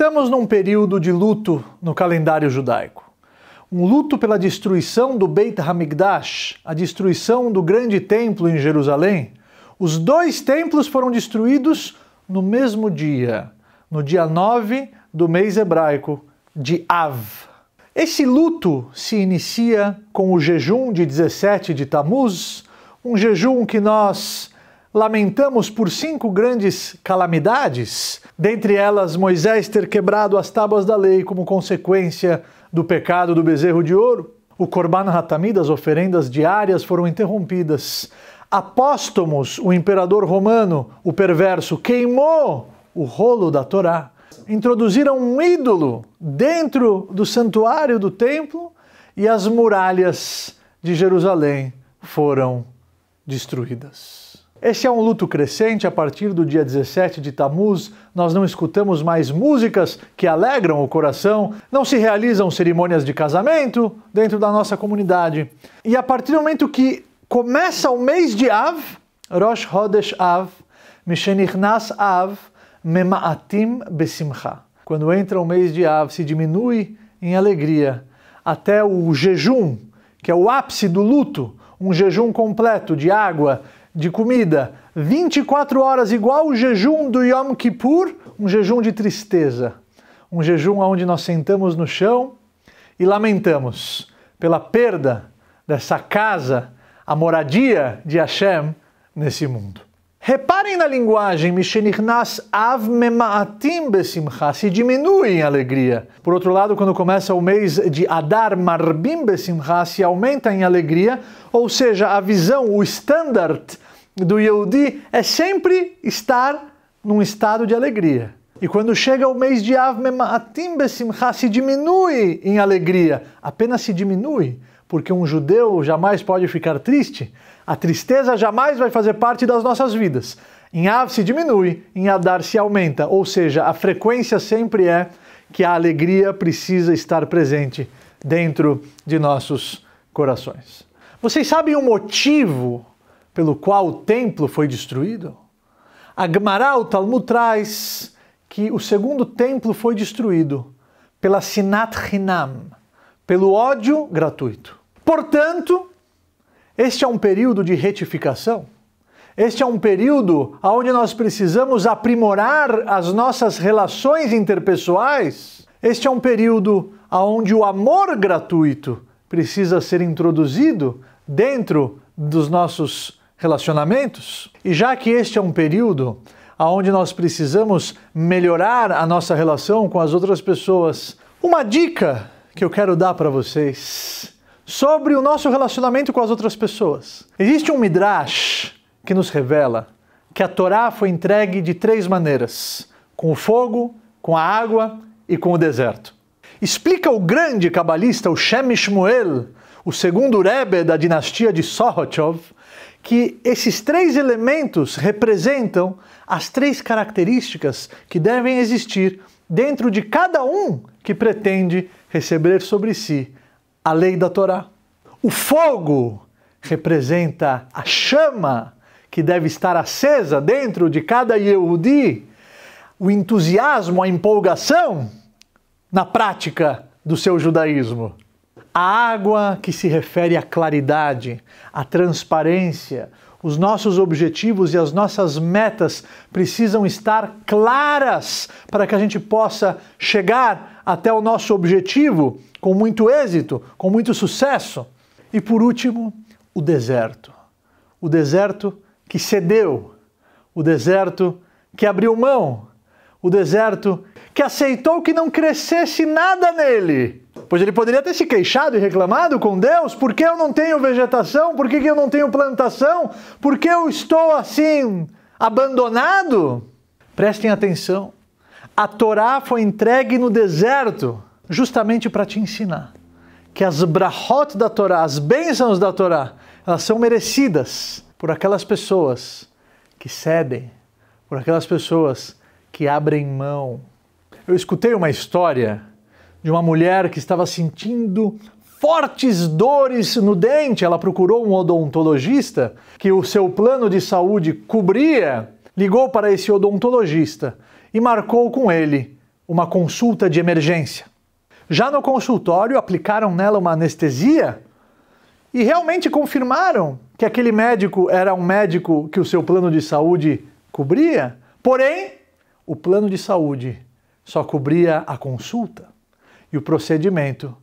Estamos num período de luto no calendário judaico. Um luto pela destruição do Beit Hamikdash, a destruição do grande templo em Jerusalém. Os dois templos foram destruídos no mesmo dia, no dia 9 do mês hebraico de Av. Esse luto se inicia com o jejum de 17 de Tamuz, um jejum que nós lamentamos por cinco grandes calamidades, dentre elas Moisés ter quebrado as tábuas da lei como consequência do pecado do bezerro de ouro, o Corban Hatami das oferendas diárias foram interrompidas. Apóstomos, o imperador romano, o perverso, queimou o rolo da Torá. Introduziram um ídolo dentro do santuário do templo e as muralhas de Jerusalém foram destruídas. Este é um luto crescente. A partir do dia 17 de Tammuz, nós não escutamos mais músicas que alegram o coração, não se realizam cerimônias de casamento dentro da nossa comunidade. E a partir do momento que começa o mês de Av, Rosh Hodesh Av, Mishenichnas Av, Memaatim Besimcha. Quando entra o mês de Av, se diminui em alegria até o jejum, que é o ápice do luto, um jejum completo de água, de comida. 24 horas, igual o jejum do Yom Kippur, um jejum de tristeza. Um jejum onde nós sentamos no chão e lamentamos pela perda dessa casa, a moradia de Hashem nesse mundo. Reparem na linguagem, Mishenichnas av memaatim besimcha, se diminui em alegria. Por outro lado, quando começa o mês de Adar marbim besimcha, se aumenta em alegria, ou seja, a visão, o standard do Yehudi é sempre estar num estado de alegria. E quando chega o mês de Av memaatim besimcha, se diminui em alegria, apenas se diminui, porque um judeu jamais pode ficar triste, a tristeza jamais vai fazer parte das nossas vidas. Em Av se diminui, em Adar se aumenta, ou seja, a frequência sempre é que a alegria precisa estar presente dentro de nossos corações. Vocês sabem o motivo pelo qual o templo foi destruído? A o Talmud, traz que o segundo templo foi destruído pela Sinat Hinam, pelo ódio gratuito. Portanto, este é um período de retificação. Este é um período onde nós precisamos aprimorar as nossas relações interpessoais. Este é um período onde o amor gratuito precisa ser introduzido dentro dos nossos relacionamentos. E já que este é um período onde nós precisamos melhorar a nossa relação com as outras pessoas, uma dica que eu quero dar para vocês sobre o nosso relacionamento com as outras pessoas. Existe um midrash que nos revela que a Torá foi entregue de três maneiras: com o fogo, com a água e com o deserto. Explica o grande cabalista, o Shem Shmuel, o segundo Rebbe da dinastia de Sohochov, que esses três elementos representam as três características que devem existir dentro de cada um que pretende receber sobre si a lei da Torá. O fogo representa a chama que deve estar acesa dentro de cada Yehudi, o entusiasmo, a empolgação na prática do seu judaísmo. A água que se refere à claridade, à transparência, os nossos objetivos e as nossas metas precisam estar claras para que a gente possa chegar até o nosso objetivo com muito êxito, com muito sucesso. E por último, o deserto. O deserto que cedeu, o deserto que abriu mão, o deserto que aceitou que não crescesse nada nele. Pois ele poderia ter se queixado e reclamado com Deus: por que eu não tenho vegetação? Por que, eu não tenho plantação? Por que eu estou assim abandonado? Prestem atenção a Torá foi entregue no deserto justamente para te ensinar que as brahot da Torá, as bênçãos da Torá, elas são merecidas por aquelas pessoas que cedem, por aquelas pessoas que abrem mão. Eu escutei uma história de uma mulher que estava sentindo fortes dores no dente. Ela procurou um odontologista que o seu plano de saúde cobria, ligou para esse odontologista e marcou com ele uma consulta de emergência. Já no consultório, aplicaram nela uma anestesia e realmente confirmaram que aquele médico era um médico que o seu plano de saúde cobria, porém, o plano de saúde só cobria a consulta e o procedimento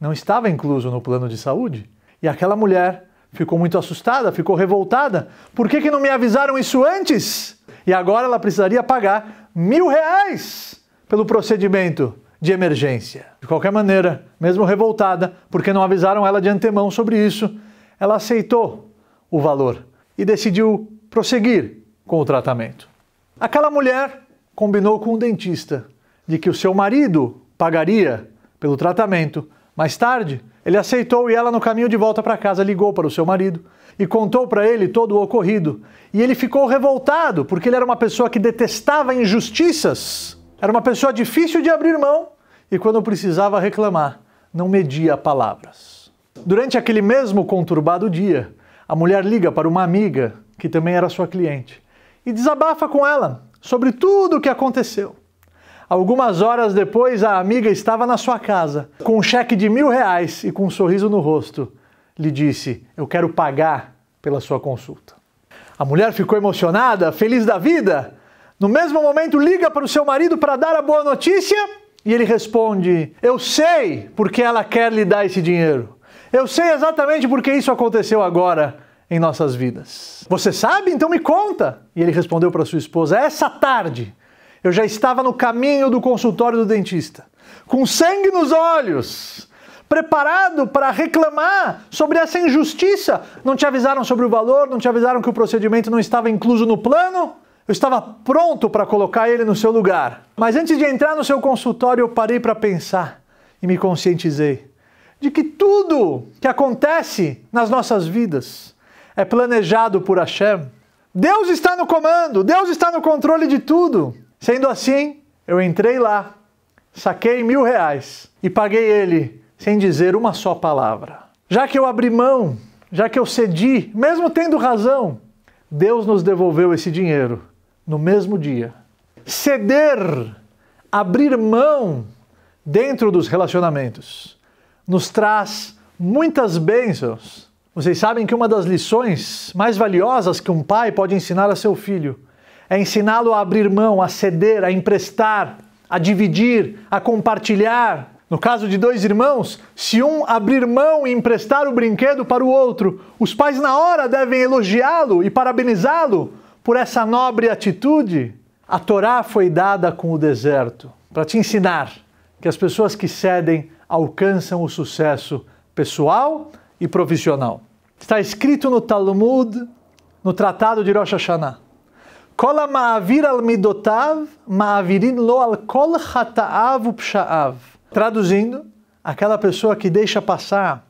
não estava incluso no plano de saúde. E aquela mulher Ficou muito assustada, ficou revoltada. Por que, que não me avisaram isso antes? E agora ela precisaria pagar mil reais pelo procedimento de emergência. De qualquer maneira, mesmo revoltada, porque não avisaram ela de antemão sobre isso, ela aceitou o valor e decidiu prosseguir com o tratamento. Aquela mulher combinou com o dentista de que o seu marido pagaria pelo tratamento mais tarde, ele aceitou e ela, no caminho de volta para casa, ligou para o seu marido e contou para ele todo o ocorrido. E ele ficou revoltado, porque ele era uma pessoa que detestava injustiças, era uma pessoa difícil de abrir mão e, quando precisava reclamar, não media palavras. Durante aquele mesmo conturbado dia, a mulher liga para uma amiga, que também era sua cliente, e desabafa com ela sobre tudo o que aconteceu. Algumas horas depois, a amiga estava na sua casa, com um cheque de mil reais e com um sorriso no rosto. Lhe disse: Eu quero pagar pela sua consulta. A mulher ficou emocionada, feliz da vida. No mesmo momento, liga para o seu marido para dar a boa notícia e ele responde: Eu sei porque ela quer lhe dar esse dinheiro. Eu sei exatamente porque isso aconteceu agora em nossas vidas. Você sabe? Então me conta. E ele respondeu para sua esposa: Essa tarde eu já estava no caminho do consultório do dentista, com sangue nos olhos, preparado para reclamar sobre essa injustiça. Não te avisaram sobre o valor, não te avisaram que o procedimento não estava incluso no plano. Eu estava pronto para colocar ele no seu lugar. Mas antes de entrar no seu consultório, eu parei para pensar e me conscientizei de que tudo que acontece nas nossas vidas é planejado por Hashem. Deus está no comando, Deus está no controle de tudo. Sendo assim, eu entrei lá, saquei mil reais e paguei ele sem dizer uma só palavra. Já que eu abri mão, já que eu cedi, mesmo tendo razão, Deus nos devolveu esse dinheiro no mesmo dia. Ceder, abrir mão dentro dos relacionamentos, nos traz muitas bênçãos. Vocês sabem que uma das lições mais valiosas que um pai pode ensinar a seu filho é ensiná-lo a abrir mão, a ceder, a emprestar, a dividir, a compartilhar. No caso de dois irmãos, se um abrir mão e emprestar o brinquedo para o outro, os pais na hora devem elogiá-lo e parabenizá-lo por essa nobre atitude. A Torá foi dada com o deserto para te ensinar que as pessoas que cedem alcançam o sucesso pessoal e profissional. Está escrito no Talmud, no Tratado de Rosh Hashanah. כל המעביר על מידותיו, מעביrin lo al kol chata'av upsha'av. Traduzindo, aquela pessoa que deixa passar,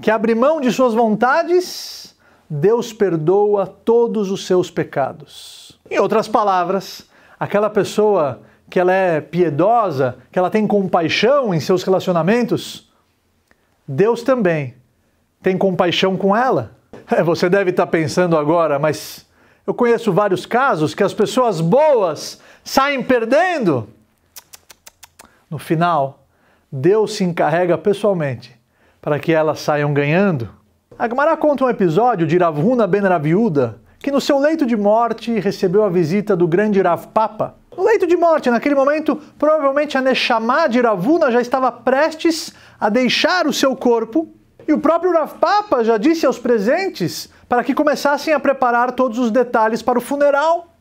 que abre mão de suas vontades, Deus perdoa todos os seus pecados. Em outras palavras, aquela pessoa que ela é piedosa, que ela tem compaixão em seus relacionamentos, Deus também tem compaixão com ela. você deve estar pensando agora, mas eu conheço vários casos que as pessoas boas saem perdendo. No final, Deus se encarrega pessoalmente para que elas saiam ganhando. Agmará conta um episódio de Ravuna ben Raviuda, que no seu leito de morte recebeu a visita do grande Rav Papa. No leito de morte, naquele momento, provavelmente a Neshama de Ravuna já estava prestes a deixar o seu corpo e o próprio Rav Papa já disse aos presentes para que começassem a preparar todos os detalhes para o funeral.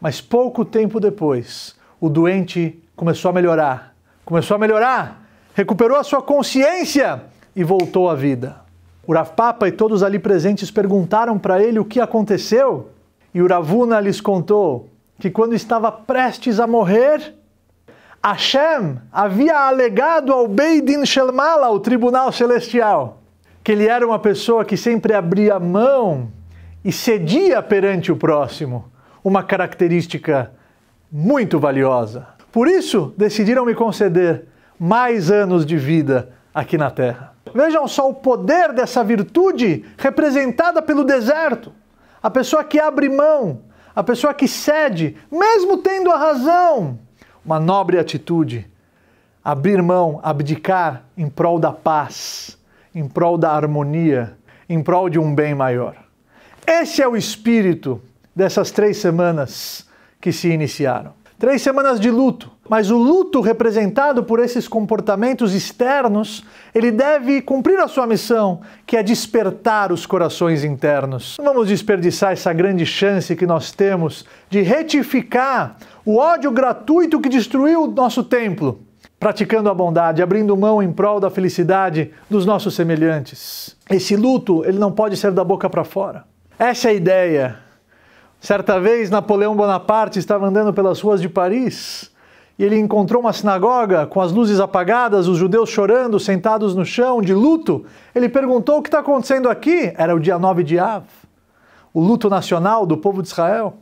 Mas pouco tempo depois, o doente começou a melhorar. Começou a melhorar, recuperou a sua consciência e voltou à vida. O Rav Papa e todos ali presentes perguntaram para ele o que aconteceu, e o Ravuna lhes contou que quando estava prestes a morrer, Hashem havia alegado ao Beidin Shelmala, o tribunal celestial, que ele era uma pessoa que sempre abria mão e cedia perante o próximo, uma característica muito valiosa. Por isso, decidiram me conceder mais anos de vida aqui na terra. Vejam só o poder dessa virtude representada pelo deserto. A pessoa que abre mão, a pessoa que cede, mesmo tendo a razão. Uma nobre atitude. Abrir mão, abdicar em prol da paz em prol da harmonia, em prol de um bem maior. Esse é o espírito dessas três semanas que se iniciaram. Três semanas de luto, mas o luto representado por esses comportamentos externos, ele deve cumprir a sua missão, que é despertar os corações internos. Não vamos desperdiçar essa grande chance que nós temos de retificar o ódio gratuito que destruiu o nosso templo, praticando a bondade, abrindo mão em prol da felicidade dos nossos semelhantes. Esse luto, ele não pode ser da boca para fora. Essa é a ideia. Certa vez, Napoleão Bonaparte estava andando pelas ruas de Paris e ele encontrou uma sinagoga com as luzes apagadas, os judeus chorando, sentados no chão, de luto. Ele perguntou: O que está acontecendo aqui? Era o dia 9 de Av, o luto nacional do povo de Israel,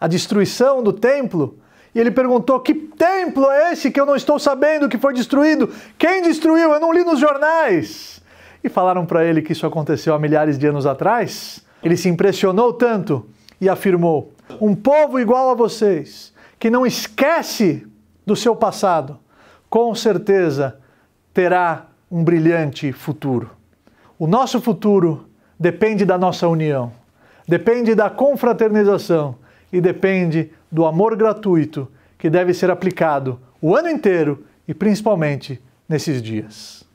a destruição do templo e ele perguntou: Que templo é esse que eu não estou sabendo que foi destruído? Quem destruiu? Eu não li nos jornais. E falaram para ele que isso aconteceu há milhares de anos atrás. Ele se impressionou tanto e afirmou: Um povo igual a vocês, que não esquece do seu passado, com certeza terá um brilhante futuro. O nosso futuro depende da nossa união, depende da confraternização, e depende do amor gratuito que deve ser aplicado o ano inteiro e principalmente nesses dias.